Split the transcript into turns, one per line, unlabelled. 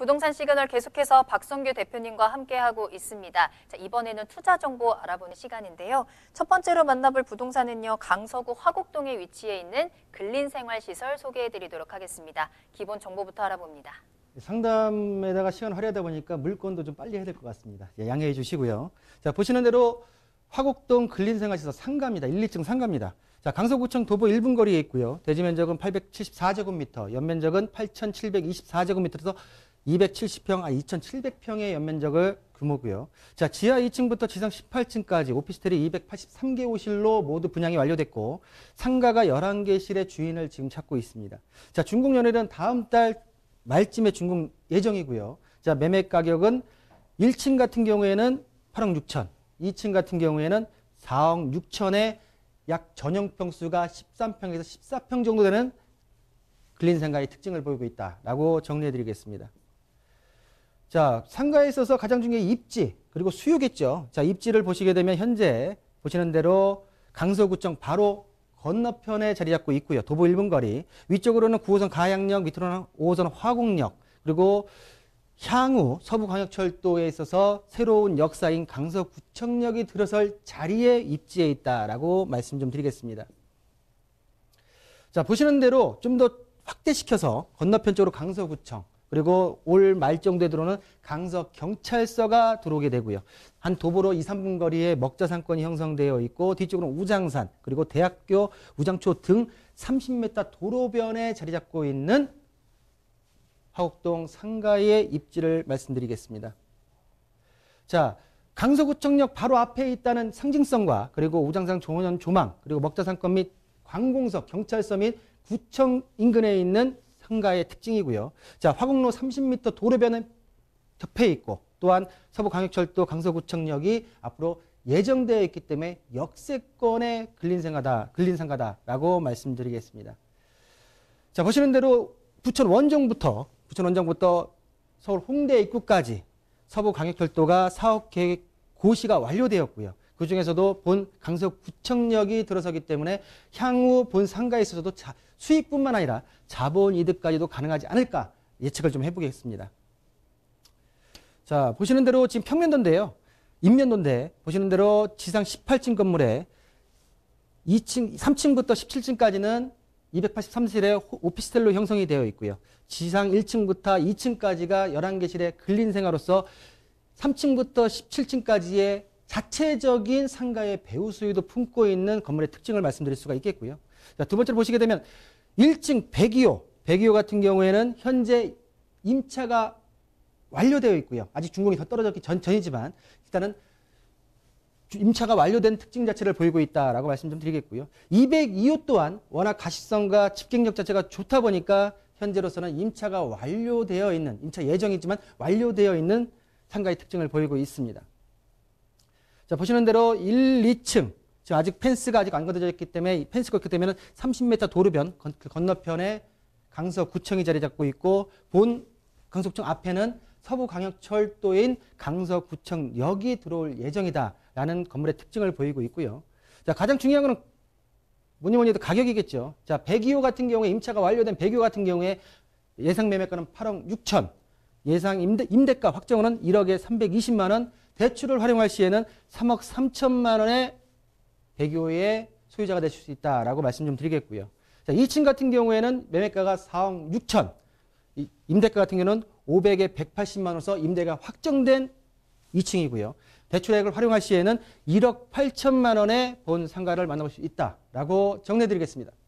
부동산 시그널 계속해서 박성규 대표님과 함께하고 있습니다. 자, 이번에는 투자 정보 알아보는 시간인데요. 첫 번째로 만나볼 부동산은요. 강서구 화곡동에 위치해 있는 근린생활시설 소개해드리도록 하겠습니다. 기본 정보부터 알아봅니다. 상담에다가 시간 화려하다 보니까 물건도 좀 빨리 해야 될 것 같습니다. 예, 양해해 주시고요. 자, 보시는 대로 화곡동 근린생활시설 상가입니다. 1, 2층 상가입니다. 자, 강서구청 도보 1분 거리에 있고요. 대지 면적은 874제곱미터, 연면적은 8,724제곱미터에서 270평, 아 2,700평의 연면적을 규모고요. 자, 지하 2층부터 지상 18층까지 오피스텔이 283개 호실로 모두 분양이 완료됐고 상가가 11개 실의 주인을 지금 찾고 있습니다. 자, 중공 연회는 다음 달 말쯤에 준공 예정이고요. 자, 매매 가격은 1층 같은 경우에는 8억 6천, 2층 같은 경우에는 4억 6천에 약 전용 평수가 13평에서 14평 정도 되는 글린 상가의 특징을 보이고 있다라고 정리해 드리겠습니다. 자, 상가에 있어서 가장 중요한 입지 그리고 수요겠죠. 자, 입지를 보시게 되면 현재 보시는 대로 강서구청 바로 건너편에 자리 잡고 있고요. 도보 1분 거리. 위쪽으로는 9호선 가양역, 밑으로는 5호선 화곡역, 그리고 향후 서부광역철도에 있어서 새로운 역사인 강서구청역이 들어설 자리에 입지해 있다라고 말씀 좀 드리겠습니다. 자, 보시는 대로 좀 더 확대시켜서 건너편 쪽으로 강서구청, 그리고 올 말 정도에 들어오는 강서 경찰서가 들어오게 되고요. 한 도보로 2, 3분 거리에 먹자 상권이 형성되어 있고 뒤쪽으로는 우장산 그리고 대학교 우장초 등 30m 도로변에 자리 잡고 있는 하옥동 상가의 입지를 말씀드리겠습니다. 자, 강서구청역 바로 앞에 있다는 상징성과 그리고 우장산 종원 조망 그리고 먹자상권 및 관공서 경찰서 및 구청 인근에 있는 흥가의 특징이고요. 자, 화곡로 30m 도로변에 덮여 있고 또한 서부광역철도 강서구청역이 앞으로 예정되어 있기 때문에 역세권의 근린상가다, 근린상가다라고 말씀드리겠습니다. 자, 보시는 대로 부천 원정부터 부천 원정부터 서울 홍대 입구까지 서부광역철도가 사업 계획 고시가 완료되었고요. 그 중에서도 본 강서구청역이 들어서기 때문에 향후 본 상가에 있어서도 자, 수익뿐만 아니라 자본 이득까지도 가능하지 않을까 예측을 좀 해보겠습니다. 자 보시는 대로 지금 평면도인데요. 인면도인데 보시는 대로 지상 18층 건물에 2층, 3층부터 17층까지는 283실의 오피스텔로 형성이 되어 있고요. 지상 1층부터 2층까지가 11개실의 근린생활로서 3층부터 17층까지의 자체적인 상가의 배우수위도 품고 있는 건물의 특징을 말씀드릴 수가 있겠고요. 자, 두 번째로 보시게 되면 1층 102호, 102호 같은 경우에는 현재 임차가 완료되어 있고요. 아직 준공이 더 떨어졌기 전, 전이지만 일단은 임차가 완료된 특징 자체를 보이고 있다라고 말씀 좀 드리겠고요. 202호 또한 워낙 가시성과 집객력 자체가 좋다 보니까 현재로서는 임차가 완료되어 있는 임차 예정이지만 완료되어 있는 상가의 특징을 보이고 있습니다. 자, 보시는 대로 1, 2층. 지금 아직 펜스가 아직 안건드져 있기 때문에 펜스가 있기 때문에 30m 도로변 건, 그 건너편에 강서구청이 자리 잡고 있고 본 강서구청 앞에는 서부광역철도인 강서구청 역이 들어올 예정이다라는 건물의 특징을 보이고 있고요. 자, 가장 중요한 것은 뭐니 뭐니 해도 가격이겠죠. 자, 102호 같은 경우에 임차가 완료된 102호 같은 경우에 예상 매매가는 8억 6천, 예상 임대, 임대가 확정으로는 1억에 320만 원, 대출을 활용할 시에는 3억 3천만 원의 대교의 소유자가 되실 수 있다라고 말씀 좀 드리겠고요. 자, 2층 같은 경우에는 매매가가 4억 6천, 임대가 같은 경우는 500에 180만 원에서 임대가 확정된 2층이고요. 대출액을 활용할 시에는 1억 8천만 원의 본 상가를 만나볼 수 있다라고 정리드리겠습니다. 해